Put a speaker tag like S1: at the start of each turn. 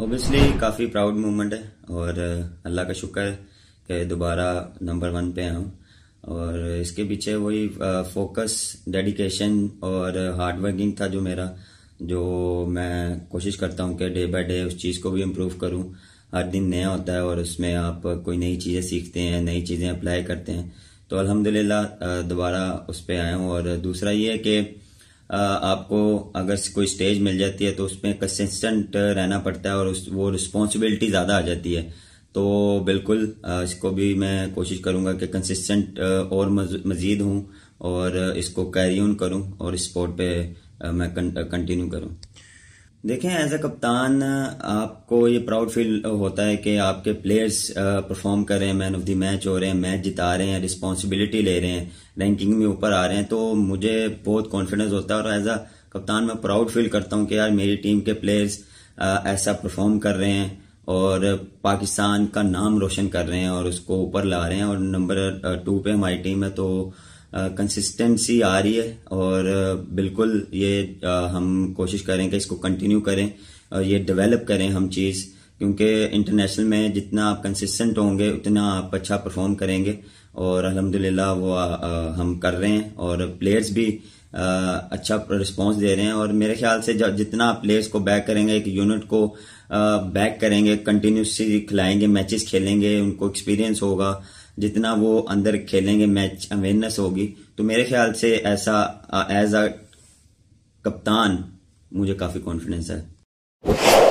S1: obviously काफ़ी proud moment है और uh, अल्लाह का शुक्र है कि दोबारा नंबर वन पे आऊँ और इसके पीछे वही फोकस uh, डेडिकेशन और हार्ड वर्किंग था जो मेरा जो मैं कोशिश करता हूँ कि डे बाय डे उस चीज़ को भी इम्प्रूव करूँ हर दिन नया होता है और उसमें आप कोई नई चीज़ें सीखते हैं नई चीज़ें अप्लाई करते हैं तो अलहमदिल्ला uh, दोबारा उस पर आया हूँ और दूसरा ये है कि आपको अगर कोई स्टेज मिल जाती है तो उसमें कंसिस्टेंट रहना पड़ता है और उस वो रिस्पॉन्सिबिलिटी ज़्यादा आ जाती है तो बिल्कुल इसको भी मैं कोशिश करूँगा कि कंसिस्टेंट और मज़ीद हूँ और इसको कैरी ऑन करूँ और इस स्पोर्ट पे मैं कंटिन्यू करूँ देखें एज ए कप्तान आपको ये प्राउड फील होता है कि आपके प्लेयर्स परफॉर्म uh, कर रहे हैं मैन ऑफ द मैच हो रहे हैं मैच जिता रहे हैं रिस्पॉन्सिबिलिटी ले रहे हैं रैंकिंग में ऊपर आ रहे हैं तो मुझे बहुत कॉन्फिडेंस होता है और एज अ कप्तान मैं प्राउड फील करता हूँ कि यार मेरी टीम के प्लेयर्स uh, ऐसा परफॉर्म कर रहे हैं और पाकिस्तान का नाम रोशन कर रहे हैं और उसको ऊपर ला रहे हैं और नंबर टू uh, पे हमारी टीम है तो कंसिस्टेंसी आ रही है और बिल्कुल ये हम कोशिश करें कि इसको कंटिन्यू करें और ये डेवलप करें हम चीज़ क्योंकि इंटरनेशनल में जितना आप कंसिस्टेंट होंगे उतना आप अच्छा परफॉर्म करेंगे और अल्हम्दुलिल्लाह वो आ, आ, हम कर रहे हैं और प्लेयर्स भी आ, अच्छा रिस्पांस दे रहे हैं और मेरे ख्याल से जितना आप प्लेयर्स को बैक करेंगे एक यूनिट को बैक करेंगे कंटिन्यूसली खिलाएंगे मैचेस खेलेंगे उनको एक्सपीरियंस होगा जितना वो अंदर खेलेंगे मैच अवेयरनेस होगी तो मेरे ख्याल से ऐसा एज uh, अ कप्तान मुझे काफ़ी कॉन्फिडेंस है